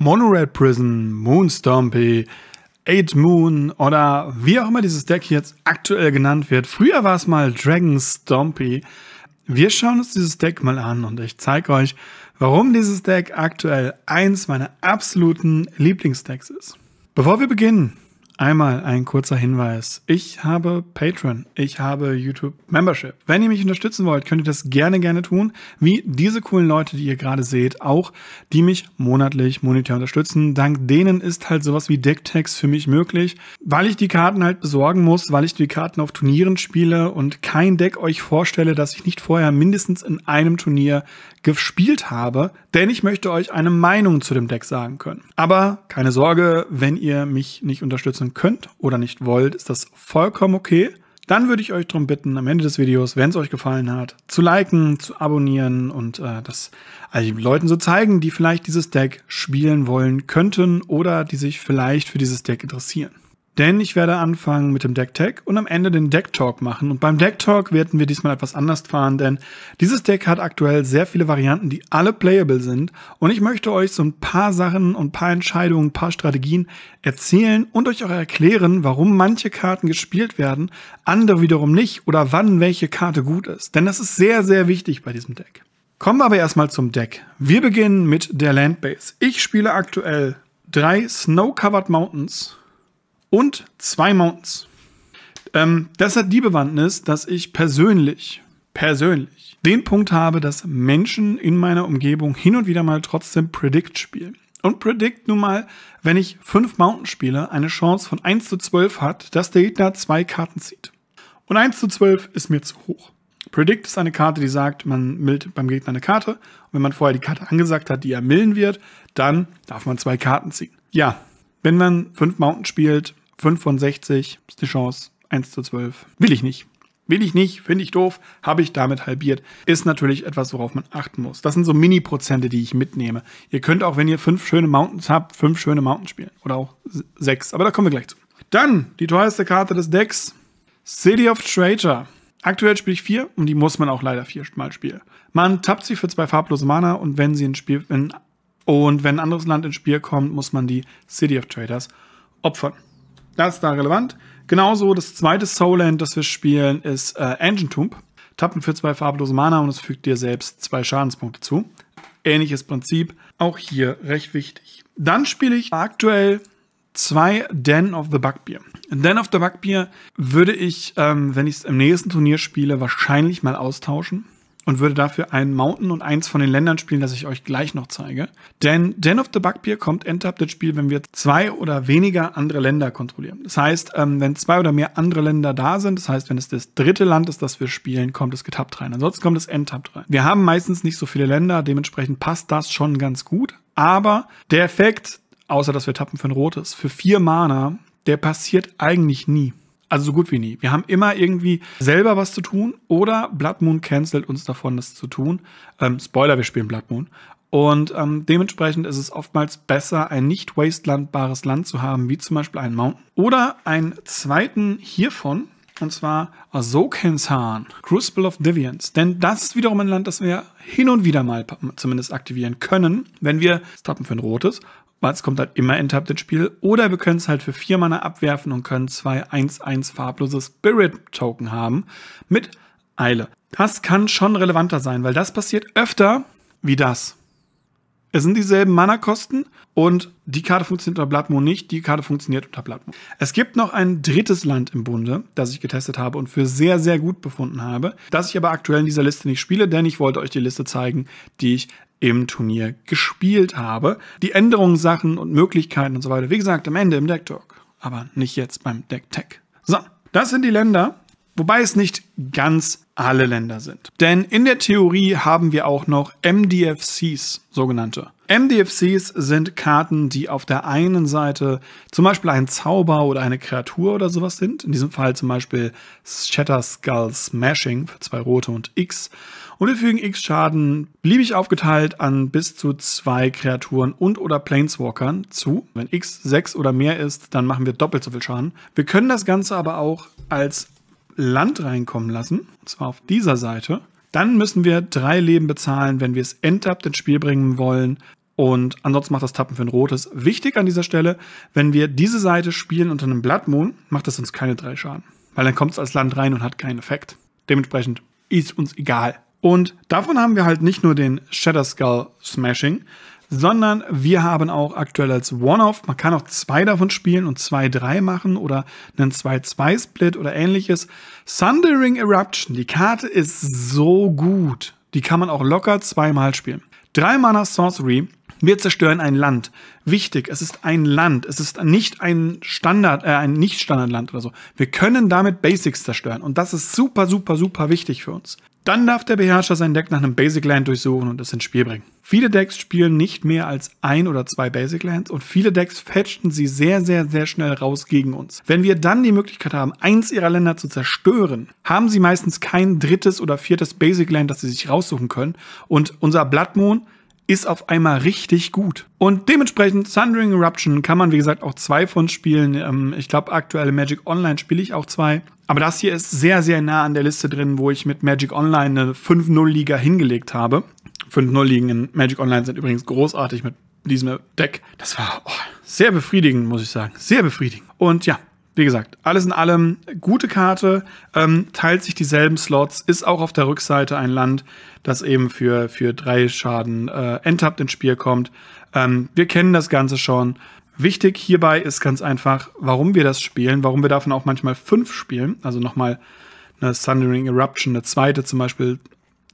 Monorail Prison, Moonstompy, Eight Moon oder wie auch immer dieses Deck jetzt aktuell genannt wird. Früher war es mal Dragon Stompy. Wir schauen uns dieses Deck mal an und ich zeige euch, warum dieses Deck aktuell eins meiner absoluten Lieblingsdecks ist. Bevor wir beginnen, Einmal ein kurzer Hinweis. Ich habe Patreon, ich habe YouTube Membership. Wenn ihr mich unterstützen wollt, könnt ihr das gerne, gerne tun, wie diese coolen Leute, die ihr gerade seht, auch die mich monatlich monetär unterstützen. Dank denen ist halt sowas wie Decktags für mich möglich, weil ich die Karten halt besorgen muss, weil ich die Karten auf Turnieren spiele und kein Deck euch vorstelle, dass ich nicht vorher mindestens in einem Turnier gespielt habe, denn ich möchte euch eine Meinung zu dem Deck sagen können. Aber keine Sorge, wenn ihr mich nicht unterstützen könnt oder nicht wollt, ist das vollkommen okay. Dann würde ich euch darum bitten, am Ende des Videos, wenn es euch gefallen hat, zu liken, zu abonnieren und äh, das also Leuten so zeigen, die vielleicht dieses Deck spielen wollen könnten oder die sich vielleicht für dieses Deck interessieren. Denn ich werde anfangen mit dem Deck Tag und am Ende den Deck Talk machen. Und beim Deck Talk werden wir diesmal etwas anders fahren, denn dieses Deck hat aktuell sehr viele Varianten, die alle playable sind. Und ich möchte euch so ein paar Sachen und ein paar Entscheidungen, ein paar Strategien erzählen und euch auch erklären, warum manche Karten gespielt werden, andere wiederum nicht oder wann welche Karte gut ist. Denn das ist sehr, sehr wichtig bei diesem Deck. Kommen wir aber erstmal zum Deck. Wir beginnen mit der Landbase. Ich spiele aktuell drei Snow-Covered Mountains und zwei Mountains. Ähm, das hat die Bewandtnis, dass ich persönlich, persönlich, den Punkt habe, dass Menschen in meiner Umgebung hin und wieder mal trotzdem Predict spielen. Und Predict nun mal, wenn ich fünf Mountains spiele, eine Chance von 1 zu 12 hat, dass der Gegner zwei Karten zieht. Und 1 zu 12 ist mir zu hoch. Predict ist eine Karte, die sagt, man millt beim Gegner eine Karte. Und wenn man vorher die Karte angesagt hat, die er millen wird, dann darf man zwei Karten ziehen. Ja, wenn man fünf Mountain spielt, 5 von 60 ist die Chance 1 zu 12. Will ich nicht. Will ich nicht, finde ich doof, habe ich damit halbiert. Ist natürlich etwas, worauf man achten muss. Das sind so Mini-Prozente, die ich mitnehme. Ihr könnt auch, wenn ihr fünf schöne Mountains habt, fünf schöne Mountains spielen. Oder auch sechs. Aber da kommen wir gleich zu. Dann die teuerste Karte des Decks: City of Traitor. Aktuell spiele ich vier und die muss man auch leider viermal spielen. Man tappt sie für zwei farblose Mana und wenn sie ins Spiel. Wenn, und wenn ein anderes Land ins Spiel kommt, muss man die City of Traitors opfern. Das ist da relevant. Genauso das zweite Soulland, das wir spielen, ist äh, Engine Tomb. Tappen für zwei farblose Mana und es fügt dir selbst zwei Schadenspunkte zu. Ähnliches Prinzip, auch hier recht wichtig. Dann spiele ich aktuell zwei Den of the Bugbear. Den of the Bugbear würde ich, ähm, wenn ich es im nächsten Turnier spiele, wahrscheinlich mal austauschen und würde dafür einen Mountain und eins von den Ländern spielen, das ich euch gleich noch zeige. Denn Den of the Bugbear kommt endtab das Spiel, wenn wir zwei oder weniger andere Länder kontrollieren. Das heißt, ähm, wenn zwei oder mehr andere Länder da sind, das heißt, wenn es das dritte Land ist, das wir spielen, kommt es getappt rein. Ansonsten kommt es enttappt rein. Wir haben meistens nicht so viele Länder, dementsprechend passt das schon ganz gut. Aber der Effekt, außer dass wir tappen für ein rotes, für vier Mana, der passiert eigentlich nie. Also so gut wie nie. Wir haben immer irgendwie selber was zu tun oder Blood Moon cancelt uns davon, das zu tun. Ähm, Spoiler, wir spielen Blood Moon. Und ähm, dementsprechend ist es oftmals besser, ein nicht wastelandbares Land zu haben, wie zum Beispiel einen Mountain. Oder einen zweiten hiervon, und zwar Azokens Azokensan, Crucible of Divians. Denn das ist wiederum ein Land, das wir hin und wieder mal zumindest aktivieren können, wenn wir, das tappen für ein rotes, weil es kommt halt immer enttappt ins Spiel. Oder wir können es halt für vier Mana abwerfen und können zwei 1-1 farblose Spirit-Token haben mit Eile. Das kann schon relevanter sein, weil das passiert öfter wie das. Es sind dieselben Mana-Kosten und die Karte funktioniert unter Blood nicht, die Karte funktioniert unter Blood Es gibt noch ein drittes Land im Bunde, das ich getestet habe und für sehr, sehr gut befunden habe, das ich aber aktuell in dieser Liste nicht spiele, denn ich wollte euch die Liste zeigen, die ich im Turnier gespielt habe. Die Änderungen, Sachen und Möglichkeiten und so weiter, wie gesagt, am Ende im Deck Talk, aber nicht jetzt beim Deck Tech. So, das sind die Länder, wobei es nicht ganz alle Länder sind. Denn in der Theorie haben wir auch noch MDFCs, sogenannte. MDFCs sind Karten, die auf der einen Seite zum Beispiel ein Zauber oder eine Kreatur oder sowas sind. In diesem Fall zum Beispiel Shatter Skull Smashing für zwei rote und X und fügen x Schaden beliebig aufgeteilt an bis zu zwei Kreaturen und oder Planeswalkern zu. Wenn x 6 oder mehr ist, dann machen wir doppelt so viel Schaden. Wir können das Ganze aber auch als Land reinkommen lassen, und zwar auf dieser Seite. Dann müssen wir drei Leben bezahlen, wenn wir es endtappt ins Spiel bringen wollen. Und ansonsten macht das Tappen für ein rotes. Wichtig an dieser Stelle, wenn wir diese Seite spielen unter einem Blood Moon, macht das uns keine drei Schaden. Weil dann kommt es als Land rein und hat keinen Effekt. Dementsprechend ist uns egal. Und davon haben wir halt nicht nur den Shatter Skull Smashing, sondern wir haben auch aktuell als One-Off, man kann auch zwei davon spielen und zwei drei machen oder einen 2-2-Split oder ähnliches. Thundering Eruption, die Karte ist so gut. Die kann man auch locker zweimal spielen. Drei Mana Sorcery, wir zerstören ein Land. Wichtig, es ist ein Land. Es ist nicht ein Standard, äh, ein Nicht-Standardland oder so. Wir können damit Basics zerstören. Und das ist super, super, super wichtig für uns. Dann darf der Beherrscher sein Deck nach einem Basic Land durchsuchen und es ins Spiel bringen. Viele Decks spielen nicht mehr als ein oder zwei Basic Lands und viele Decks fetchten sie sehr, sehr, sehr schnell raus gegen uns. Wenn wir dann die Möglichkeit haben, eins ihrer Länder zu zerstören, haben sie meistens kein drittes oder viertes Basic Land, das sie sich raussuchen können. Und unser Blood Moon ist auf einmal richtig gut. Und dementsprechend Thundering Eruption kann man, wie gesagt, auch zwei von spielen. Ähm, ich glaube, aktuelle Magic Online spiele ich auch zwei. Aber das hier ist sehr, sehr nah an der Liste drin, wo ich mit Magic Online eine 5-0-Liga hingelegt habe. 5-0-Ligen in Magic Online sind übrigens großartig mit diesem Deck. Das war oh, sehr befriedigend, muss ich sagen. Sehr befriedigend. Und ja, wie gesagt, alles in allem gute Karte, ähm, teilt sich dieselben Slots, ist auch auf der Rückseite ein Land, das eben für, für drei Schaden äh, enttappt ins Spiel kommt. Ähm, wir kennen das Ganze schon. Wichtig hierbei ist ganz einfach, warum wir das spielen, warum wir davon auch manchmal fünf spielen. Also nochmal eine Thundering Eruption, eine zweite zum Beispiel,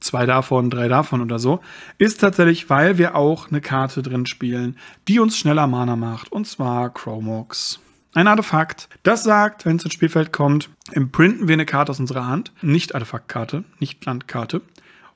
zwei davon, drei davon oder so, ist tatsächlich, weil wir auch eine Karte drin spielen, die uns schneller Mana macht, und zwar Chromox. Ein Artefakt, das sagt, wenn es ins Spielfeld kommt, imprinten wir eine Karte aus unserer Hand, nicht Artefaktkarte, nicht Landkarte,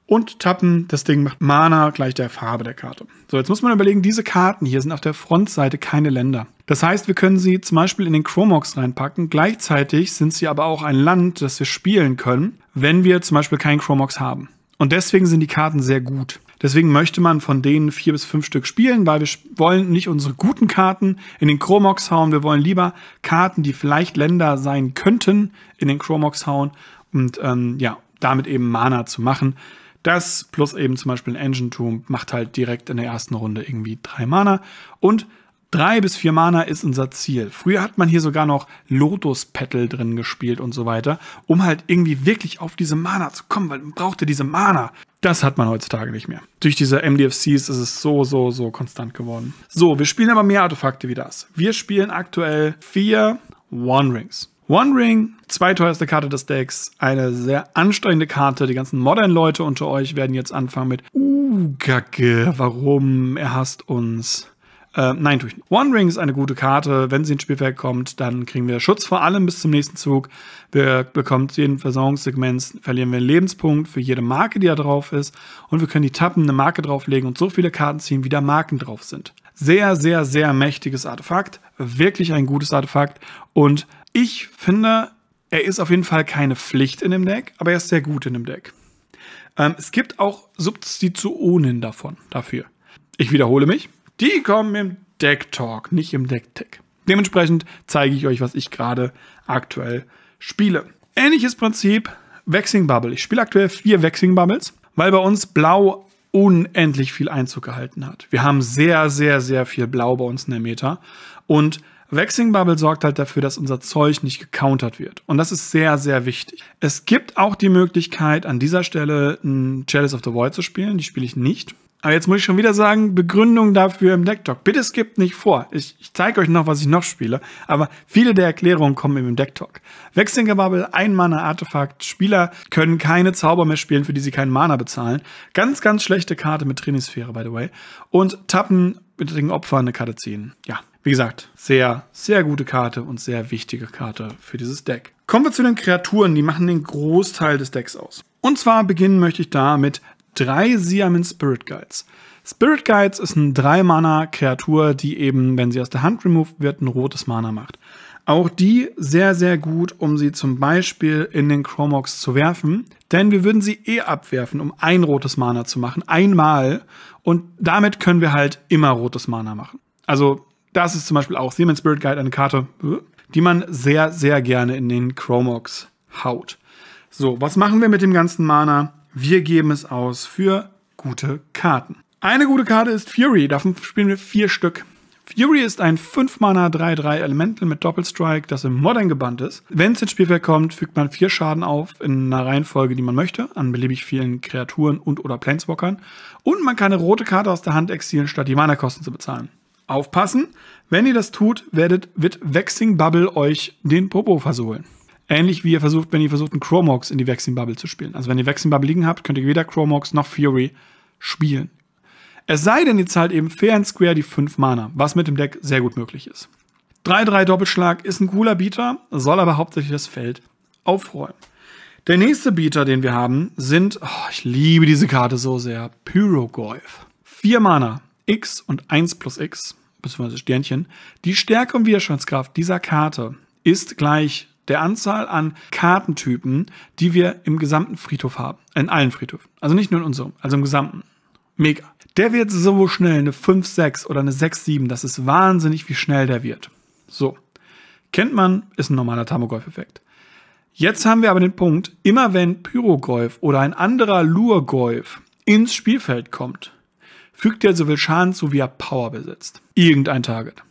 und tappen. Das Ding macht Mana gleich der Farbe der Karte. So, jetzt muss man überlegen, diese Karten hier sind auf der Frontseite keine Länder. Das heißt, wir können sie zum Beispiel in den Chromox reinpacken. Gleichzeitig sind sie aber auch ein Land, das wir spielen können, wenn wir zum Beispiel keinen Chromox haben. Und deswegen sind die Karten sehr gut. Deswegen möchte man von denen vier bis fünf Stück spielen, weil wir wollen nicht unsere guten Karten in den Chromox hauen. Wir wollen lieber Karten, die vielleicht Länder sein könnten, in den Chromox hauen und ähm, ja, damit eben Mana zu machen. Das plus eben zum Beispiel ein Engine Tomb macht halt direkt in der ersten Runde irgendwie drei Mana. Und drei bis vier Mana ist unser Ziel. Früher hat man hier sogar noch Lotus Petal drin gespielt und so weiter, um halt irgendwie wirklich auf diese Mana zu kommen, weil man brauchte diese Mana. Das hat man heutzutage nicht mehr. Durch diese MDFCs ist es so, so, so konstant geworden. So, wir spielen aber mehr Artefakte wie das. Wir spielen aktuell vier One Rings. One Ring, zweiteuerste Karte des Decks, eine sehr anstrengende Karte. Die ganzen Modern-Leute unter euch werden jetzt anfangen mit Uh, Kacke, warum? Er hasst uns. Äh, nein, tue ich nicht. One Ring ist eine gute Karte. Wenn sie ins Spielfeld kommt, dann kriegen wir Schutz vor allem bis zum nächsten Zug. Wir bekommen jeden Versorgungssegment, verlieren wir einen Lebenspunkt für jede Marke, die da drauf ist. Und wir können die Tappen eine Marke drauflegen und so viele Karten ziehen, wie da Marken drauf sind. Sehr, sehr, sehr mächtiges Artefakt. Wirklich ein gutes Artefakt. Und ich finde, er ist auf jeden Fall keine Pflicht in dem Deck, aber er ist sehr gut in dem Deck. Ähm, es gibt auch Substitutionen davon, dafür. Ich wiederhole mich. Die kommen im Deck Talk, nicht im Deck Tech. Dementsprechend zeige ich euch, was ich gerade aktuell spiele. Ähnliches Prinzip, Waxing Bubble. Ich spiele aktuell vier Waxing Bubbles, weil bei uns Blau unendlich viel Einzug gehalten hat. Wir haben sehr, sehr, sehr viel Blau bei uns in der Meta. Und Waxing Bubble sorgt halt dafür, dass unser Zeug nicht gecountert wird. Und das ist sehr, sehr wichtig. Es gibt auch die Möglichkeit, an dieser Stelle ein Chalice of the Void zu spielen. Die spiele ich nicht. Aber jetzt muss ich schon wieder sagen, Begründung dafür im Decktalk. Bitte skippt nicht vor. Ich, ich zeige euch noch, was ich noch spiele. Aber viele der Erklärungen kommen im Decktalk. Wechselgebabbel, ein Mana Artefakt. Spieler können keine Zauber mehr spielen, für die sie keinen Mana bezahlen. Ganz, ganz schlechte Karte mit Trainingsphäre, by the way. Und tappen mit den Opfern eine Karte ziehen. Ja, wie gesagt, sehr, sehr gute Karte und sehr wichtige Karte für dieses Deck. Kommen wir zu den Kreaturen, die machen den Großteil des Decks aus. Und zwar beginnen möchte ich da mit drei Siamen Spirit Guides. Spirit Guides ist eine 3-Mana-Kreatur, die eben, wenn sie aus der Hand removed wird, ein rotes Mana macht. Auch die sehr, sehr gut, um sie zum Beispiel in den Chromox zu werfen. Denn wir würden sie eh abwerfen, um ein rotes Mana zu machen. Einmal. Und damit können wir halt immer rotes Mana machen. Also, das ist zum Beispiel auch Seaman Spirit Guide, eine Karte, die man sehr, sehr gerne in den Chromox haut. So, was machen wir mit dem ganzen Mana? Wir geben es aus für gute Karten. Eine gute Karte ist Fury, davon spielen wir vier Stück. Fury ist ein 5-Mana 3-3 Elemental mit Doppelstrike, das im Modern gebannt ist. Wenn es ins Spielfeld kommt, fügt man vier Schaden auf in einer Reihenfolge, die man möchte, an beliebig vielen Kreaturen und oder Planeswalkern. Und man kann eine rote Karte aus der Hand exilen, statt die Mana-Kosten zu bezahlen. Aufpassen, wenn ihr das tut, werdet, wird Vexing Bubble euch den Popo versohlen. Ähnlich wie ihr versucht, wenn ihr versucht, einen Chromox in die Vaccine Bubble zu spielen. Also wenn ihr Vaccine Bubble liegen habt, könnt ihr weder Chromox noch Fury spielen. Es sei denn, ihr zahlt eben fair and square die 5 Mana, was mit dem Deck sehr gut möglich ist. 3-3 Doppelschlag ist ein cooler Bieter, soll aber hauptsächlich das Feld aufräumen. Der nächste Bieter, den wir haben, sind, oh, ich liebe diese Karte so sehr, Pyrogolf. 4 Mana, X und 1 plus X, beziehungsweise Sternchen. Die Stärke und Widerstandskraft dieser Karte ist gleich der Anzahl an Kartentypen, die wir im gesamten Friedhof haben. In allen Friedhöfen. Also nicht nur in unserem, also im gesamten. Mega. Der wird so schnell eine 5-6 oder eine 6-7. Das ist wahnsinnig, wie schnell der wird. So. Kennt man, ist ein normaler Tamogolf-Effekt. Jetzt haben wir aber den Punkt, immer wenn Pyrogolf oder ein anderer Lurgolf ins Spielfeld kommt, fügt er sowohl Schaden zu, wie er Power besitzt. Irgendein Target.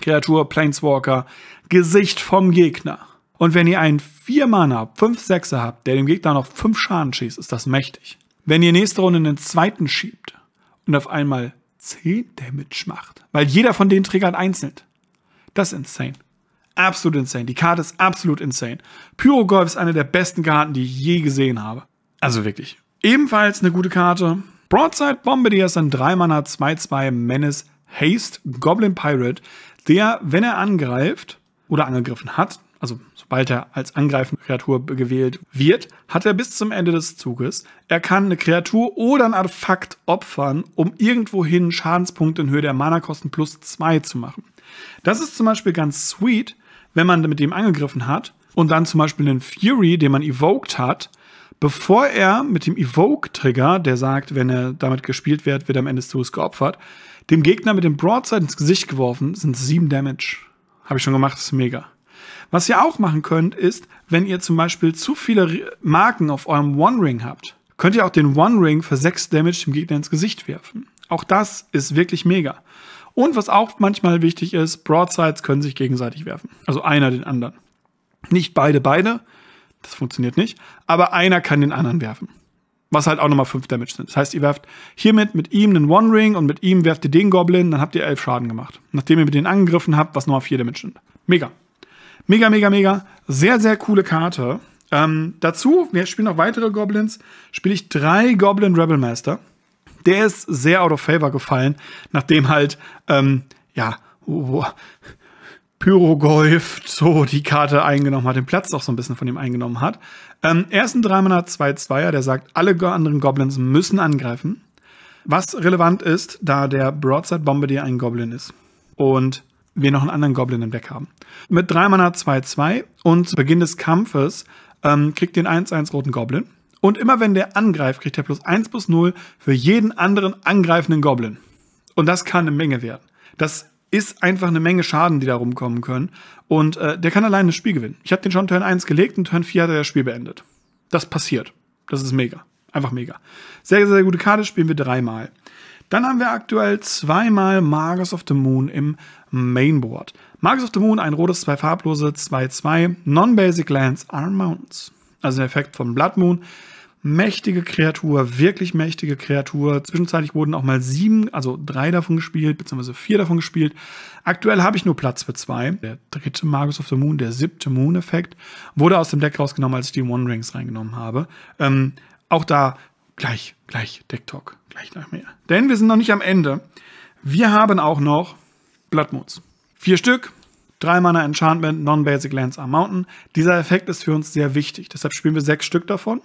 Kreatur, Planeswalker, Gesicht vom Gegner. Und wenn ihr einen 4 Mana habt, 5 Sechser habt, der dem Gegner noch 5 Schaden schießt, ist das mächtig. Wenn ihr nächste Runde einen zweiten schiebt und auf einmal 10 Damage macht, weil jeder von denen triggert einzeln. Das ist insane. Absolut insane. Die Karte ist absolut insane. Pyrogolf ist eine der besten Karten, die ich je gesehen habe. Also wirklich. Ebenfalls eine gute Karte. Broadside Bombardier ist ein 3-Mana 2-2 Menace Haste Goblin Pirate, der, wenn er angreift oder angegriffen hat, also sobald er als angreifende Kreatur gewählt wird, hat er bis zum Ende des Zuges. Er kann eine Kreatur oder ein Artefakt opfern, um irgendwohin Schadenspunkte in Höhe der Mana-Kosten plus 2 zu machen. Das ist zum Beispiel ganz sweet, wenn man mit dem angegriffen hat und dann zum Beispiel einen Fury, den man evoked hat, bevor er mit dem Evoke-Trigger, der sagt, wenn er damit gespielt wird, wird er am Ende des Zuges geopfert, dem Gegner mit dem Broadside ins Gesicht geworfen, sind 7 Damage. Habe ich schon gemacht, ist mega. Was ihr auch machen könnt, ist, wenn ihr zum Beispiel zu viele Marken auf eurem One Ring habt, könnt ihr auch den One Ring für 6 Damage dem Gegner ins Gesicht werfen. Auch das ist wirklich mega. Und was auch manchmal wichtig ist, Broadsides können sich gegenseitig werfen. Also einer den anderen. Nicht beide beide, das funktioniert nicht, aber einer kann den anderen werfen. Was halt auch nochmal 5 Damage sind. Das heißt, ihr werft hiermit mit ihm einen One Ring und mit ihm werft ihr den Goblin, dann habt ihr 11 Schaden gemacht. Nachdem ihr mit denen angegriffen habt, was nochmal 4 Damage sind. Mega. Mega, mega, mega. Sehr, sehr coole Karte. Ähm, dazu, wir spielen noch weitere Goblins, spiele ich drei Goblin Rebel Master. Der ist sehr out of favor gefallen, nachdem halt, ähm, ja, oh, Pyrogolf so die Karte eingenommen hat, den Platz auch so ein bisschen von ihm eingenommen hat. Ähm, er ist ein 3 2 2 er der sagt, alle anderen Goblins müssen angreifen. Was relevant ist, da der broadside Bombardier ein Goblin ist. Und wir noch einen anderen Goblin im Deck haben. Mit 3 Mana 2-2 und zu Beginn des Kampfes ähm, kriegt den 1-1 roten Goblin. Und immer wenn der angreift, kriegt er plus 1 plus 0 für jeden anderen angreifenden Goblin. Und das kann eine Menge werden. Das ist einfach eine Menge Schaden, die da rumkommen können. Und äh, der kann alleine das Spiel gewinnen. Ich habe den schon Turn 1 gelegt und Turn 4 hat er das Spiel beendet. Das passiert. Das ist mega. Einfach mega. Sehr, sehr gute Karte spielen wir dreimal. Dann haben wir aktuell zweimal Magus of the Moon im Mainboard. Marks of the Moon, ein rotes, zwei farblose, 2-2. Non-Basic Lands are Mounts. Also der Effekt von Blood Moon. Mächtige Kreatur, wirklich mächtige Kreatur. Zwischenzeitlich wurden auch mal sieben, also drei davon gespielt, beziehungsweise vier davon gespielt. Aktuell habe ich nur Platz für zwei. Der dritte Magus of the Moon, der siebte Moon-Effekt, wurde aus dem Deck rausgenommen, als ich die One Rings reingenommen habe. Ähm, auch da gleich, gleich Deck Talk, gleich, noch mehr. Denn wir sind noch nicht am Ende. Wir haben auch noch Bloodmoons. Vier Stück, drei Mana Enchantment, Non-Basic Lands am Mountain. Dieser Effekt ist für uns sehr wichtig, deshalb spielen wir sechs Stück davon.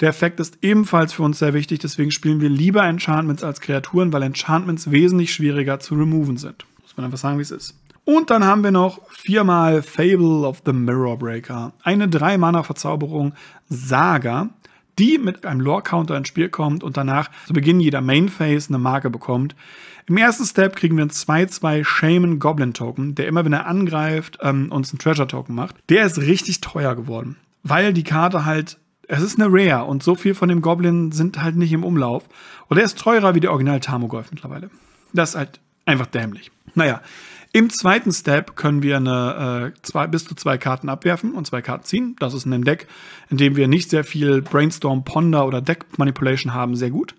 Der Effekt ist ebenfalls für uns sehr wichtig, deswegen spielen wir lieber Enchantments als Kreaturen, weil Enchantments wesentlich schwieriger zu removen sind. Muss man einfach sagen, wie es ist. Und dann haben wir noch viermal Fable of the Mirror Breaker. Eine drei mana verzauberung Saga, die mit einem Lore-Counter ins Spiel kommt und danach zu Beginn jeder Main-Phase eine Marke bekommt, im ersten Step kriegen wir einen 2-2 Shaman Goblin Token, der immer, wenn er angreift, ähm, uns einen Treasure Token macht. Der ist richtig teuer geworden, weil die Karte halt es ist eine Rare und so viel von dem Goblin sind halt nicht im Umlauf. Und er ist teurer wie der Original Tamogolf mittlerweile. Das ist halt einfach dämlich. Naja, im zweiten Step können wir eine, äh, zwei, bis zu zwei Karten abwerfen und zwei Karten ziehen. Das ist in dem Deck, in dem wir nicht sehr viel Brainstorm, Ponder oder Deck Manipulation haben, sehr gut.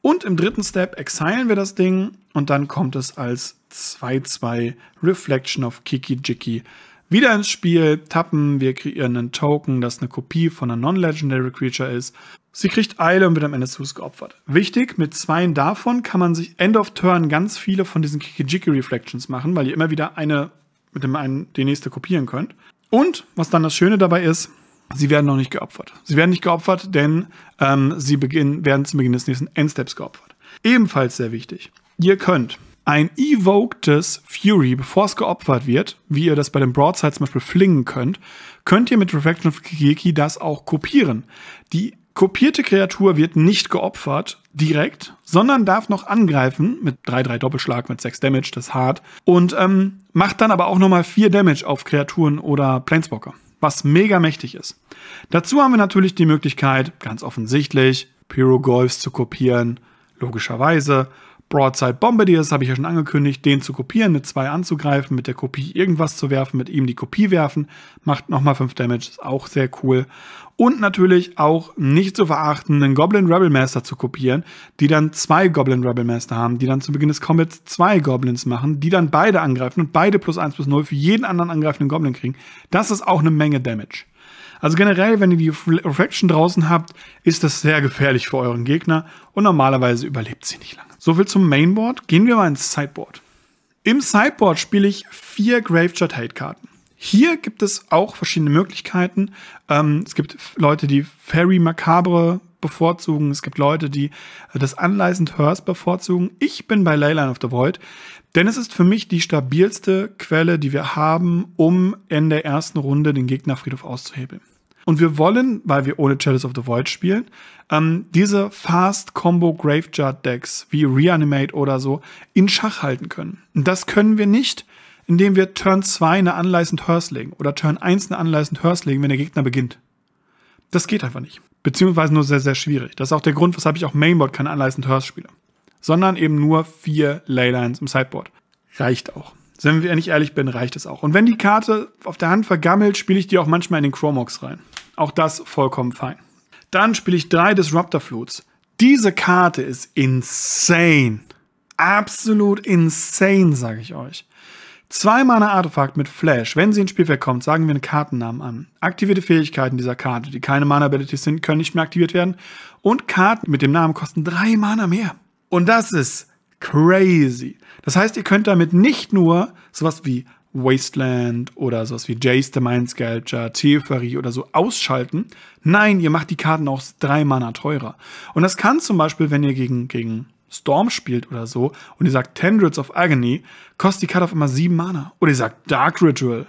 Und im dritten Step exilen wir das Ding und dann kommt es als 2-2 Reflection of Kiki Jiki wieder ins Spiel. Tappen, wir kreieren einen Token, das eine Kopie von einer Non-Legendary Creature ist. Sie kriegt Eile und wird am Ende geopfert. Wichtig, mit zweien davon kann man sich End of Turn ganz viele von diesen Kikijiki Reflections machen, weil ihr immer wieder eine mit dem einen die nächste kopieren könnt. Und was dann das Schöne dabei ist, sie werden noch nicht geopfert. Sie werden nicht geopfert, denn ähm, sie beginnen, werden zu Beginn des nächsten Endsteps geopfert. Ebenfalls sehr wichtig. Ihr könnt ein evokedes Fury, bevor es geopfert wird, wie ihr das bei dem Broadside zum Beispiel flingen könnt, könnt ihr mit Reflection of Kigeki das auch kopieren. Die kopierte Kreatur wird nicht geopfert direkt, sondern darf noch angreifen mit 3-3 Doppelschlag mit 6 Damage, das hart, und ähm, macht dann aber auch nochmal 4 Damage auf Kreaturen oder Planeswalker, was mega mächtig ist. Dazu haben wir natürlich die Möglichkeit, ganz offensichtlich, Pyro Golfs zu kopieren, logischerweise, Broadside-Bombe, das habe ich ja schon angekündigt, den zu kopieren, mit zwei anzugreifen, mit der Kopie irgendwas zu werfen, mit ihm die Kopie werfen, macht nochmal 5 Damage, ist auch sehr cool. Und natürlich auch nicht zu verachten, einen Goblin Rebel Master zu kopieren, die dann zwei Goblin Rebel Master haben, die dann zu Beginn des Combats zwei Goblins machen, die dann beide angreifen und beide plus 1 plus 0 für jeden anderen angreifenden Goblin kriegen. Das ist auch eine Menge Damage. Also generell, wenn ihr die Refraction draußen habt, ist das sehr gefährlich für euren Gegner und normalerweise überlebt sie nicht lange. Soviel zum Mainboard. Gehen wir mal ins Sideboard. Im Sideboard spiele ich vier Graveshot Hate Karten. Hier gibt es auch verschiedene Möglichkeiten. Ähm, es gibt Leute, die Fairy Macabre bevorzugen. Es gibt Leute, die äh, das Anleisend Hearse bevorzugen. Ich bin bei Leyline of the Void, denn es ist für mich die stabilste Quelle, die wir haben, um in der ersten Runde den Gegnerfriedhof auszuhebeln. Und wir wollen, weil wir ohne Chalice of the Void spielen, ähm, diese Fast Combo Graveyard Decks wie Reanimate oder so in Schach halten können. Und das können wir nicht, indem wir Turn 2 eine Unlicensed Hearse legen oder Turn 1 eine Unlicensed Hearse legen, wenn der Gegner beginnt. Das geht einfach nicht. Beziehungsweise nur sehr, sehr schwierig. Das ist auch der Grund, weshalb ich auch Mainboard keine Unlicensed Hearse spiele. Sondern eben nur vier Leylines im Sideboard. Reicht auch. Wenn ich ehrlich bin, reicht es auch. Und wenn die Karte auf der Hand vergammelt, spiele ich die auch manchmal in den Chromox rein. Auch das vollkommen fein. Dann spiele ich drei Disruptor Flutes. Diese Karte ist insane. Absolut insane, sage ich euch. Zwei Mana Artefakt mit Flash. Wenn sie ins Spielfeld kommt, sagen wir einen Kartennamen an. Aktivierte Fähigkeiten dieser Karte, die keine Mana Abilities sind, können nicht mehr aktiviert werden. Und Karten mit dem Namen kosten drei Mana mehr. Und das ist crazy. Das heißt, ihr könnt damit nicht nur sowas wie Wasteland oder sowas wie Jace the Mind Sculpture, Theophary oder so ausschalten. Nein, ihr macht die Karten auch drei Mana teurer. Und das kann zum Beispiel, wenn ihr gegen, gegen Storm spielt oder so und ihr sagt Tendrils of Agony, kostet die Karte auf einmal sieben Mana. Oder ihr sagt Dark Ritual.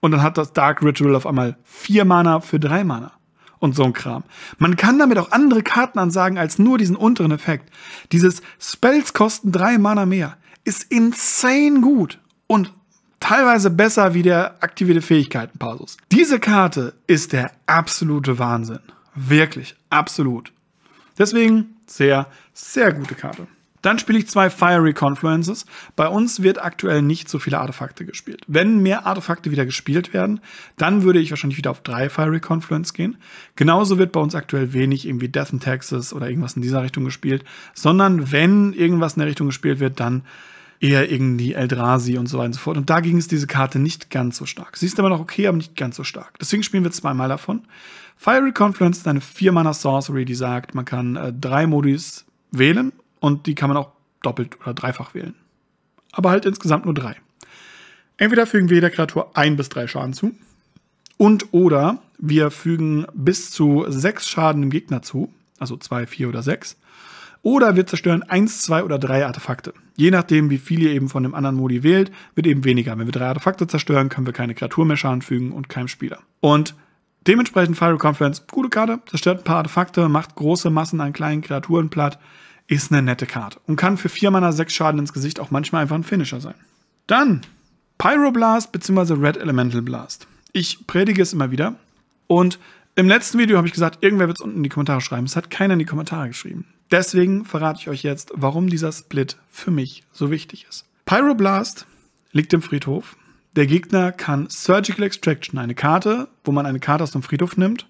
Und dann hat das Dark Ritual auf einmal vier Mana für drei Mana. Und so ein Kram. Man kann damit auch andere Karten ansagen als nur diesen unteren Effekt. Dieses Spells kosten drei Mana mehr. Ist insane gut und teilweise besser wie der aktivierte Fähigkeiten Pasus. Diese Karte ist der absolute Wahnsinn. Wirklich, absolut. Deswegen sehr, sehr gute Karte. Dann spiele ich zwei Fiery Confluences. Bei uns wird aktuell nicht so viele Artefakte gespielt. Wenn mehr Artefakte wieder gespielt werden, dann würde ich wahrscheinlich wieder auf drei Fiery Confluence gehen. Genauso wird bei uns aktuell wenig irgendwie Death in Texas oder irgendwas in dieser Richtung gespielt, sondern wenn irgendwas in der Richtung gespielt wird, dann eher irgendwie Eldrazi und so weiter und so fort. Und dagegen ist diese Karte nicht ganz so stark. Sie ist aber noch okay, aber nicht ganz so stark. Deswegen spielen wir zweimal davon. Fiery Confluence ist eine 4-Mana-Sorcery, die sagt, man kann äh, drei Modis wählen und die kann man auch doppelt oder dreifach wählen. Aber halt insgesamt nur drei. Entweder fügen wir jeder Kreatur ein bis drei Schaden zu und oder wir fügen bis zu sechs Schaden dem Gegner zu, also zwei, vier oder sechs oder wir zerstören 1, 2 oder 3 Artefakte. Je nachdem, wie viel ihr eben von dem anderen Modi wählt, wird eben weniger. Wenn wir 3 Artefakte zerstören, können wir keine Kreatur mehr Schaden fügen und keinem Spieler. Und dementsprechend Fire Conference, gute Karte, zerstört ein paar Artefakte, macht große Massen an kleinen Kreaturen platt, ist eine nette Karte und kann für 4 Mana 6 Schaden ins Gesicht auch manchmal einfach ein Finisher sein. Dann Pyroblast bzw. Red Elemental Blast. Ich predige es immer wieder und im letzten Video habe ich gesagt, irgendwer wird es unten in die Kommentare schreiben. Es hat keiner in die Kommentare geschrieben. Deswegen verrate ich euch jetzt, warum dieser Split für mich so wichtig ist. Pyroblast liegt im Friedhof. Der Gegner kann Surgical Extraction, eine Karte, wo man eine Karte aus dem Friedhof nimmt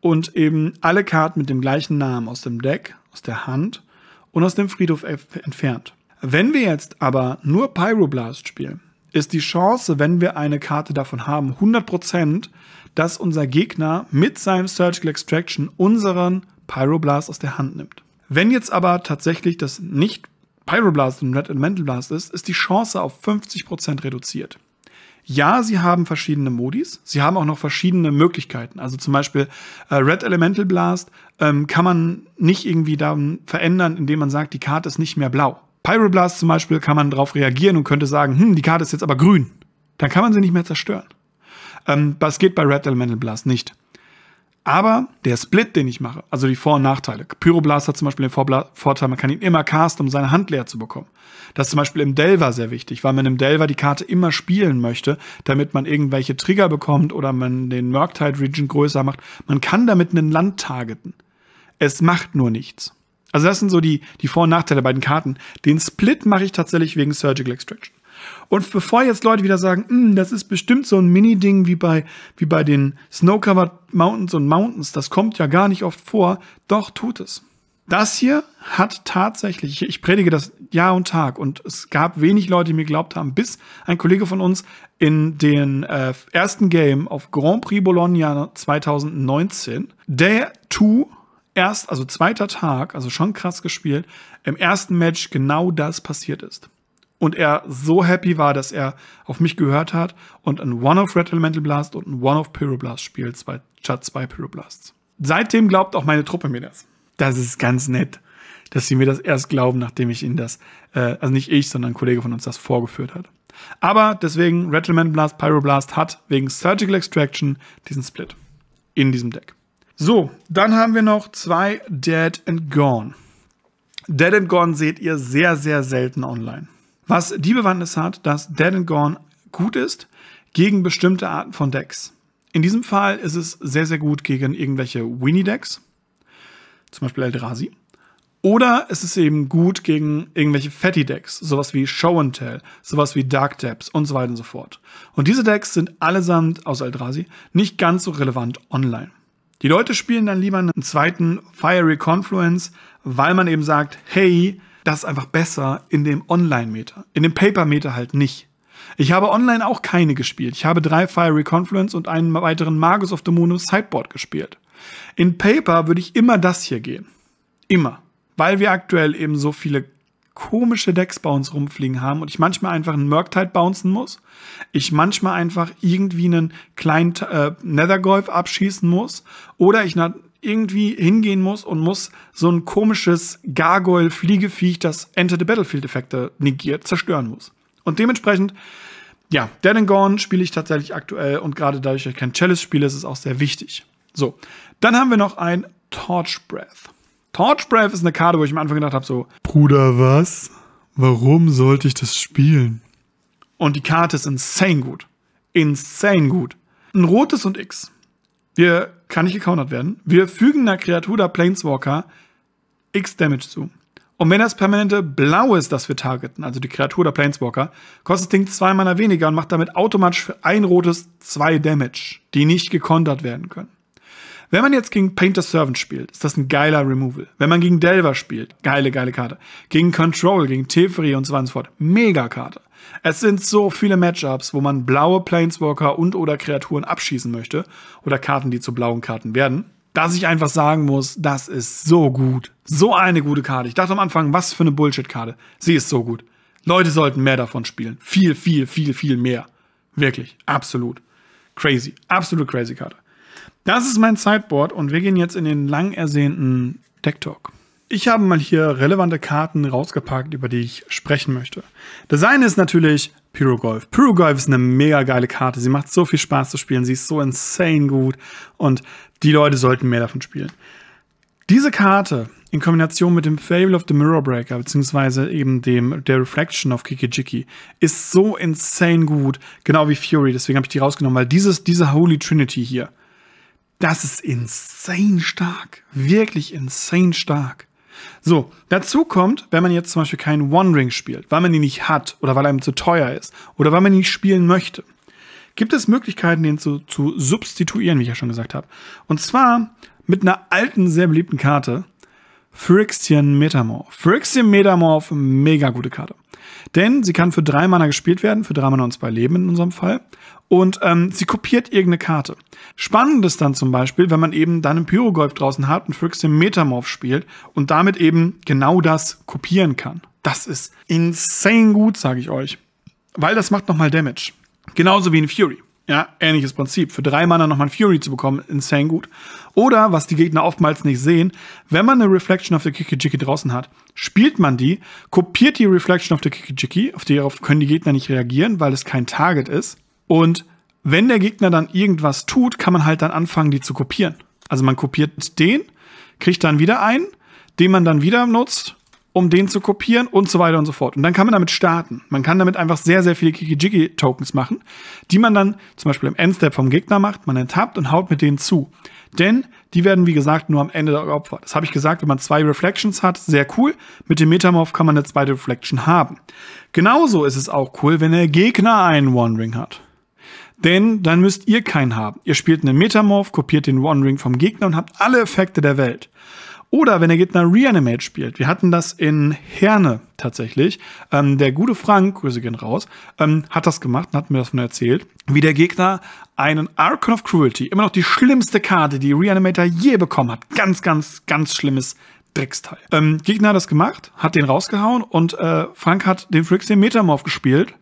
und eben alle Karten mit dem gleichen Namen aus dem Deck, aus der Hand und aus dem Friedhof entfernt. Wenn wir jetzt aber nur Pyroblast spielen, ist die Chance, wenn wir eine Karte davon haben, 100%, dass unser Gegner mit seinem Surgical Extraction unseren Pyroblast aus der Hand nimmt. Wenn jetzt aber tatsächlich das nicht Pyroblast und Red Elemental Blast ist, ist die Chance auf 50% reduziert. Ja, sie haben verschiedene Modis. Sie haben auch noch verschiedene Möglichkeiten. Also zum Beispiel äh, Red Elemental Blast ähm, kann man nicht irgendwie da verändern, indem man sagt, die Karte ist nicht mehr blau. Pyroblast zum Beispiel kann man darauf reagieren und könnte sagen, hm, die Karte ist jetzt aber grün. Dann kann man sie nicht mehr zerstören. Ähm, das geht bei Red Elemental Blast nicht. Aber der Split, den ich mache, also die Vor- und Nachteile. Pyroblast hat zum Beispiel den Vorbla Vorteil, man kann ihn immer casten, um seine Hand leer zu bekommen. Das ist zum Beispiel im Delver sehr wichtig, weil man im Delver die Karte immer spielen möchte, damit man irgendwelche Trigger bekommt oder man den Murktide Region größer macht. Man kann damit einen Land targeten. Es macht nur nichts. Also das sind so die, die Vor- und Nachteile bei den Karten. Den Split mache ich tatsächlich wegen Surgical Extraction. Und bevor jetzt Leute wieder sagen, hm, das ist bestimmt so ein Mini-Ding wie bei, wie bei den Snow-Covered Mountains und Mountains, das kommt ja gar nicht oft vor, doch tut es. Das hier hat tatsächlich, ich predige das Jahr und Tag und es gab wenig Leute, die mir geglaubt haben, bis ein Kollege von uns in den äh, ersten Game auf Grand Prix Bologna 2019, Day 2, erst, also zweiter Tag, also schon krass gespielt, im ersten Match genau das passiert ist und er so happy war, dass er auf mich gehört hat und ein One-of Red Elemental Blast und ein One-of Pyroblast spielt, zwei, statt zwei Pyroblasts. Seitdem glaubt auch meine Truppe mir das. Das ist ganz nett, dass sie mir das erst glauben, nachdem ich ihnen das, äh, also nicht ich, sondern ein Kollege von uns das vorgeführt hat. Aber deswegen, Red Blast, Pyroblast hat wegen Surgical Extraction diesen Split in diesem Deck. So, dann haben wir noch zwei Dead and Gone. Dead and Gone seht ihr sehr, sehr selten online. Was die Bewandtnis hat, dass Dead and Gone gut ist gegen bestimmte Arten von Decks. In diesem Fall ist es sehr, sehr gut gegen irgendwelche winnie decks zum Beispiel Eldrazi. Oder es ist eben gut gegen irgendwelche Fatty Decks, sowas wie Show and Tell, sowas wie Dark Taps und so weiter und so fort. Und diese Decks sind allesamt, außer Eldrazi, nicht ganz so relevant online. Die Leute spielen dann lieber einen zweiten Fiery Confluence, weil man eben sagt, hey, das ist einfach besser in dem Online-Meter. In dem Paper-Meter halt nicht. Ich habe online auch keine gespielt. Ich habe drei Fiery Confluence und einen weiteren Magus of the Moon im Sideboard gespielt. In Paper würde ich immer das hier gehen. Immer. Weil wir aktuell eben so viele komische Decks bei uns rumfliegen haben und ich manchmal einfach einen Murktide bouncen muss, ich manchmal einfach irgendwie einen kleinen äh, Nethergolf abschießen muss oder ich irgendwie hingehen muss und muss so ein komisches Gargoyle-Fliegeviech, das Enter the Battlefield-Effekte negiert, zerstören muss. Und dementsprechend, ja, Dead and Gone spiele ich tatsächlich aktuell und gerade dadurch, dass ich kein Chalice spiele, ist es auch sehr wichtig. So, dann haben wir noch ein Torch Breath. Torch Breath ist eine Karte, wo ich am Anfang gedacht habe, so, Bruder, was? Warum sollte ich das spielen? Und die Karte ist insane gut. Insane gut. Ein rotes und X. Wir kann nicht gecountert werden. Wir fügen einer Kreatur oder Planeswalker X Damage zu. Und wenn das permanente Blau ist, das wir targeten, also die Kreatur oder Planeswalker, kostet das Ding zwei Mana weniger und macht damit automatisch für ein rotes zwei Damage, die nicht gekontert werden können. Wenn man jetzt gegen Painter Servant spielt, ist das ein geiler Removal. Wenn man gegen Delver spielt, geile, geile Karte. Gegen Control, gegen Teferi und so weiter und so fort, mega Karte. Es sind so viele Matchups, wo man blaue Planeswalker und oder Kreaturen abschießen möchte oder Karten, die zu blauen Karten werden, dass ich einfach sagen muss, das ist so gut. So eine gute Karte. Ich dachte am Anfang, was für eine Bullshit-Karte. Sie ist so gut. Leute sollten mehr davon spielen. Viel, viel, viel, viel mehr. Wirklich. Absolut. Crazy. Absolute crazy Karte. Das ist mein Sideboard und wir gehen jetzt in den lang ersehnten Deck Talk. Ich habe mal hier relevante Karten rausgepackt, über die ich sprechen möchte. Das eine ist natürlich Pyrogolf. Pyrogolf ist eine mega geile Karte. Sie macht so viel Spaß zu spielen. Sie ist so insane gut. Und die Leute sollten mehr davon spielen. Diese Karte in Kombination mit dem Fable of the Mirror Breaker, beziehungsweise eben dem der Reflection of Kikijiki, ist so insane gut. Genau wie Fury, deswegen habe ich die rausgenommen, weil dieses, diese Holy Trinity hier, das ist insane stark. Wirklich insane stark. So, dazu kommt, wenn man jetzt zum Beispiel keinen One-Ring spielt, weil man ihn nicht hat oder weil er ihm zu teuer ist oder weil man ihn nicht spielen möchte, gibt es Möglichkeiten, den zu, zu substituieren, wie ich ja schon gesagt habe. Und zwar mit einer alten, sehr beliebten Karte, Phyrexian Metamorph. Phyrexian Metamorph, mega gute Karte. Denn sie kann für drei Mana gespielt werden, für drei Mana und zwei Leben in unserem Fall. Und ähm, sie kopiert irgendeine Karte. Spannend ist dann zum Beispiel, wenn man eben dann einen Pyrogolf draußen hat und Phyrexian Metamorph spielt und damit eben genau das kopieren kann. Das ist insane gut, sage ich euch. Weil das macht nochmal Damage. Genauso wie in Fury. Ja, ähnliches Prinzip. Für drei Mana nochmal ein Fury zu bekommen, insane gut. Oder, was die Gegner oftmals nicht sehen, wenn man eine Reflection of the Kikijiki draußen hat, spielt man die, kopiert die Reflection of the Kikijiki, auf die können die Gegner nicht reagieren, weil es kein Target ist. Und wenn der Gegner dann irgendwas tut, kann man halt dann anfangen, die zu kopieren. Also man kopiert den, kriegt dann wieder einen, den man dann wieder nutzt um den zu kopieren und so weiter und so fort. Und dann kann man damit starten. Man kann damit einfach sehr, sehr viele Kikijiki-Tokens machen, die man dann zum Beispiel im Endstep vom Gegner macht, man enttappt und haut mit denen zu. Denn die werden, wie gesagt, nur am Ende der Opfer. Das habe ich gesagt, wenn man zwei Reflections hat, sehr cool. Mit dem Metamorph kann man eine zweite Reflection haben. Genauso ist es auch cool, wenn der Gegner einen Wandering hat. Denn dann müsst ihr keinen haben. Ihr spielt einen Metamorph, kopiert den Wandering vom Gegner und habt alle Effekte der Welt. Oder wenn der Gegner Reanimate spielt. Wir hatten das in Herne tatsächlich. Ähm, der gute Frank, Grüße gehen raus, ähm, hat das gemacht und hat mir das von erzählt, wie der Gegner einen Archon of Cruelty, immer noch die schlimmste Karte, die Reanimator je bekommen hat. Ganz, ganz, ganz schlimmes Drecksteil. Ähm, Gegner hat das gemacht, hat den rausgehauen und äh, Frank hat den Fricks den Metamorph gespielt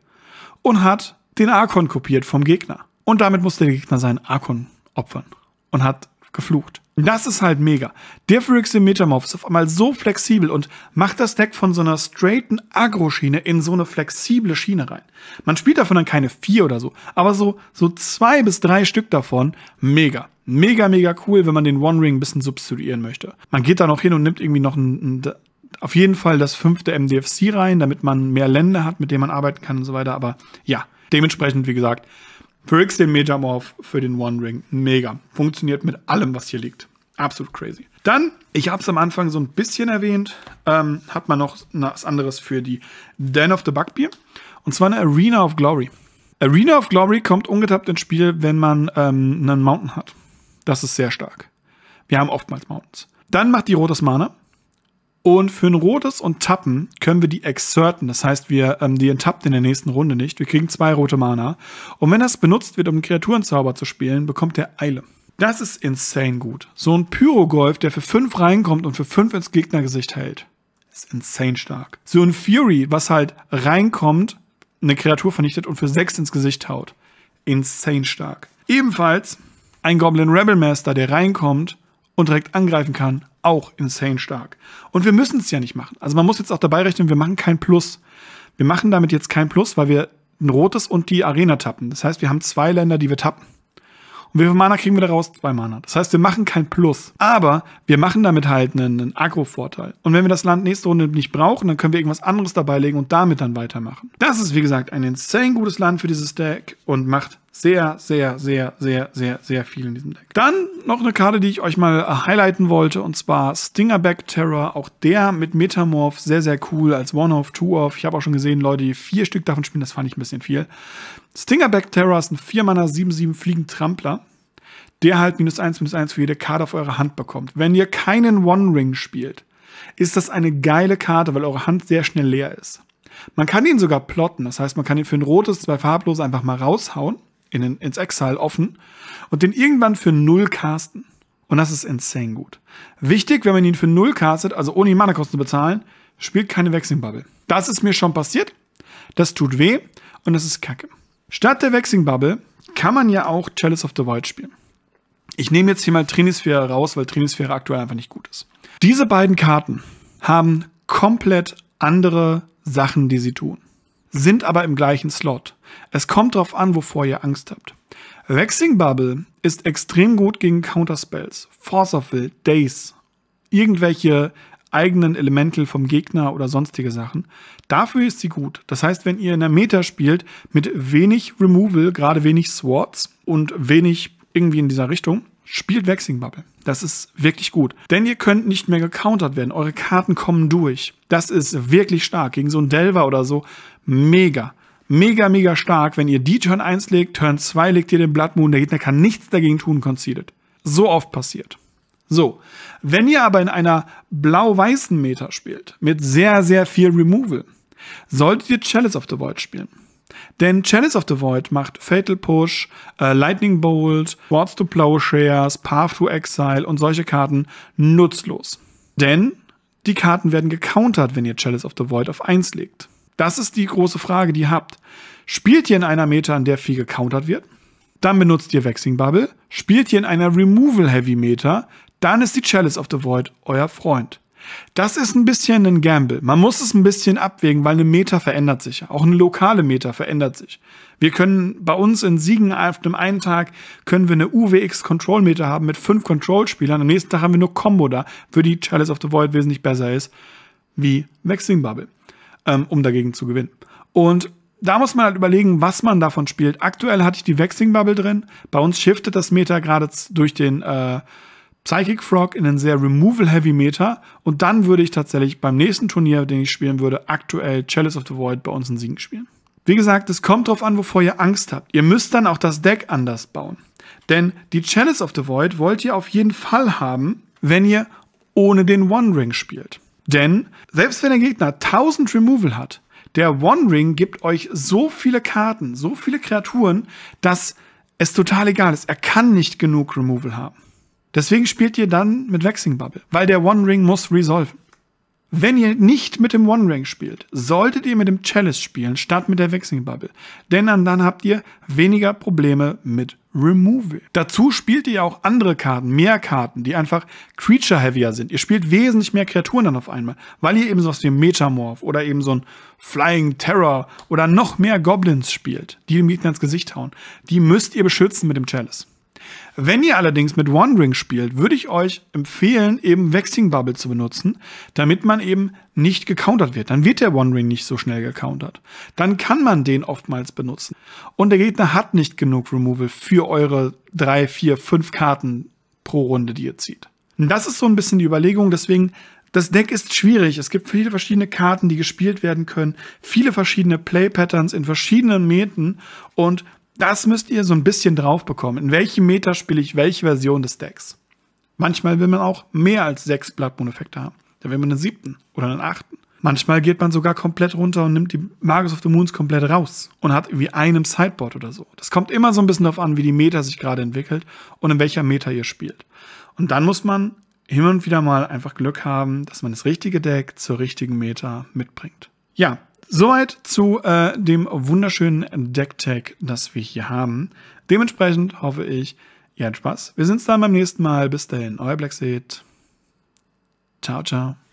und hat den Archon kopiert vom Gegner. Und damit musste der Gegner seinen Archon opfern und hat geflucht. Das ist halt mega. Diffrix im Metamorph ist auf einmal so flexibel und macht das Deck von so einer straighten Agro-Schiene in so eine flexible Schiene rein. Man spielt davon dann keine vier oder so, aber so, so zwei bis drei Stück davon, mega. Mega, mega cool, wenn man den One Ring ein bisschen substituieren möchte. Man geht da noch hin und nimmt irgendwie noch ein, ein auf jeden Fall das fünfte MDFC rein, damit man mehr Länder hat, mit denen man arbeiten kann und so weiter. Aber ja, dementsprechend, wie gesagt, Bricks den Metamorph für den One Ring. Mega. Funktioniert mit allem, was hier liegt. Absolut crazy. Dann, ich habe es am Anfang so ein bisschen erwähnt, ähm, hat man noch was anderes für die Den of the Bugbear. Und zwar eine Arena of Glory. Arena of Glory kommt ungetappt ins Spiel, wenn man ähm, einen Mountain hat. Das ist sehr stark. Wir haben oftmals Mountains. Dann macht die rotes Mana. Und für ein rotes und Tappen können wir die exerten. Das heißt, wir ähm, die enttappt in der nächsten Runde nicht. Wir kriegen zwei rote Mana. Und wenn das benutzt wird, um einen Kreaturenzauber zu spielen, bekommt der Eile. Das ist insane gut. So ein Pyrogolf, der für fünf reinkommt und für fünf ins Gegnergesicht hält, ist insane stark. So ein Fury, was halt reinkommt, eine Kreatur vernichtet und für sechs ins Gesicht haut. Insane stark. Ebenfalls ein Goblin Rebel Master, der reinkommt, und direkt angreifen kann, auch insane stark. Und wir müssen es ja nicht machen. Also man muss jetzt auch dabei rechnen, wir machen kein Plus. Wir machen damit jetzt kein Plus, weil wir ein rotes und die Arena tappen. Das heißt, wir haben zwei Länder, die wir tappen. Und wie viel Mana kriegen wir daraus? Zwei Mana. Das heißt, wir machen kein Plus. Aber wir machen damit halt einen, einen Agro-Vorteil. Und wenn wir das Land nächste Runde nicht brauchen, dann können wir irgendwas anderes dabei legen und damit dann weitermachen. Das ist, wie gesagt, ein insane gutes Land für dieses Deck und macht sehr, sehr, sehr, sehr, sehr, sehr viel in diesem Deck. Dann noch eine Karte, die ich euch mal äh, highlighten wollte, und zwar Stingerback Terror. Auch der mit Metamorph, sehr, sehr cool als One-Off, Two-Off. Ich habe auch schon gesehen, Leute, die vier Stück davon spielen, das fand ich ein bisschen viel. Stingerback Terror ist ein 4-Mana 7-7 Fliegen-Trampler der halt minus 1, minus 1 für jede Karte auf eure Hand bekommt. Wenn ihr keinen One-Ring spielt, ist das eine geile Karte, weil eure Hand sehr schnell leer ist. Man kann ihn sogar plotten, das heißt, man kann ihn für ein rotes, zwei farblose einfach mal raushauen in den, ins Exile offen und den irgendwann für null casten. Und das ist insane gut. Wichtig, wenn man ihn für null castet, also ohne die Mana-Kosten zu bezahlen, spielt keine Vexing Bubble. Das ist mir schon passiert. Das tut weh und das ist kacke. Statt der Vexing Bubble kann man ja auch Chalice of the Void spielen. Ich nehme jetzt hier mal Trinisphäre raus, weil Trinisphäre aktuell einfach nicht gut ist. Diese beiden Karten haben komplett andere Sachen, die sie tun sind aber im gleichen Slot. Es kommt darauf an, wovor ihr Angst habt. Vexing Bubble ist extrem gut gegen Counterspells, Force of Will, Days, irgendwelche eigenen Elemental vom Gegner oder sonstige Sachen. Dafür ist sie gut. Das heißt, wenn ihr in der Meta spielt mit wenig Removal, gerade wenig Swords und wenig irgendwie in dieser Richtung, spielt Vexing Bubble. Das ist wirklich gut. Denn ihr könnt nicht mehr gecountert werden. Eure Karten kommen durch. Das ist wirklich stark. Gegen so einen Delver oder so Mega. Mega, mega stark. Wenn ihr die Turn 1 legt, Turn 2 legt ihr den Blood Moon. Der Gegner kann nichts dagegen tun, conceded. So oft passiert. So, wenn ihr aber in einer blau-weißen Meta spielt, mit sehr, sehr viel Removal, solltet ihr Chalice of the Void spielen. Denn Chalice of the Void macht Fatal Push, äh, Lightning Bolt, Words to Plowshares, Path to Exile und solche Karten nutzlos. Denn die Karten werden gecountert, wenn ihr Chalice of the Void auf 1 legt. Das ist die große Frage, die ihr habt. Spielt ihr in einer Meta, in der viel gecountert wird? Dann benutzt ihr Vexing Bubble. Spielt ihr in einer Removal Heavy Meta? Dann ist die Chalice of the Void euer Freund. Das ist ein bisschen ein Gamble. Man muss es ein bisschen abwägen, weil eine Meta verändert sich. Auch eine lokale Meta verändert sich. Wir können bei uns in Siegen auf dem einen Tag können wir eine UWX Control Meta haben mit fünf Control Spielern. Am nächsten Tag haben wir nur Combo da, für die Chalice of the Void wesentlich besser ist wie Vexing Bubble ähm, um dagegen zu gewinnen. Und da muss man halt überlegen, was man davon spielt. Aktuell hatte ich die Vexing Bubble drin. Bei uns shiftet das Meta gerade durch den äh, Psychic Frog in einen sehr Removal-Heavy Meta. Und dann würde ich tatsächlich beim nächsten Turnier, den ich spielen würde, aktuell Chalice of the Void bei uns in Siegen spielen. Wie gesagt, es kommt drauf an, wovor ihr Angst habt. Ihr müsst dann auch das Deck anders bauen. Denn die Chalice of the Void wollt ihr auf jeden Fall haben, wenn ihr ohne den One Ring spielt. Denn selbst wenn der Gegner 1000 Removal hat, der One Ring gibt euch so viele Karten, so viele Kreaturen, dass es total egal ist. Er kann nicht genug Removal haben. Deswegen spielt ihr dann mit Waxing Bubble, weil der One Ring muss resolven. Wenn ihr nicht mit dem One Ring spielt, solltet ihr mit dem Chalice spielen, statt mit der Wechseling Bubble. Denn dann, dann habt ihr weniger Probleme mit Removal. Dazu spielt ihr auch andere Karten, mehr Karten, die einfach Creature-heavier sind. Ihr spielt wesentlich mehr Kreaturen dann auf einmal, weil ihr eben sowas wie Metamorph oder eben so ein Flying Terror oder noch mehr Goblins spielt, die dem Gegner ins Gesicht hauen. Die müsst ihr beschützen mit dem Chalice. Wenn ihr allerdings mit OneRing spielt, würde ich euch empfehlen, eben Vexing Bubble zu benutzen, damit man eben nicht gecountert wird. Dann wird der OneRing nicht so schnell gecountert. Dann kann man den oftmals benutzen. Und der Gegner hat nicht genug Removal für eure drei, vier, fünf Karten pro Runde, die ihr zieht. das ist so ein bisschen die Überlegung, deswegen das Deck ist schwierig. Es gibt viele verschiedene Karten, die gespielt werden können, viele verschiedene Play-Patterns in verschiedenen Meten und das müsst ihr so ein bisschen drauf bekommen. In welchem Meter spiele ich welche Version des Decks? Manchmal will man auch mehr als sechs Blood Moon Effekte haben. Da will man einen siebten oder einen achten. Manchmal geht man sogar komplett runter und nimmt die Magus of the Moons komplett raus und hat wie einem Sideboard oder so. Das kommt immer so ein bisschen darauf an, wie die Meta sich gerade entwickelt und in welcher Meta ihr spielt. Und dann muss man hin und wieder mal einfach Glück haben, dass man das richtige Deck zur richtigen Meta mitbringt. Ja, Soweit zu äh, dem wunderschönen Deck-Tag, das wir hier haben. Dementsprechend hoffe ich, ihr habt Spaß. Wir sehen uns dann beim nächsten Mal. Bis dahin, euer Blackseed. Ciao, ciao.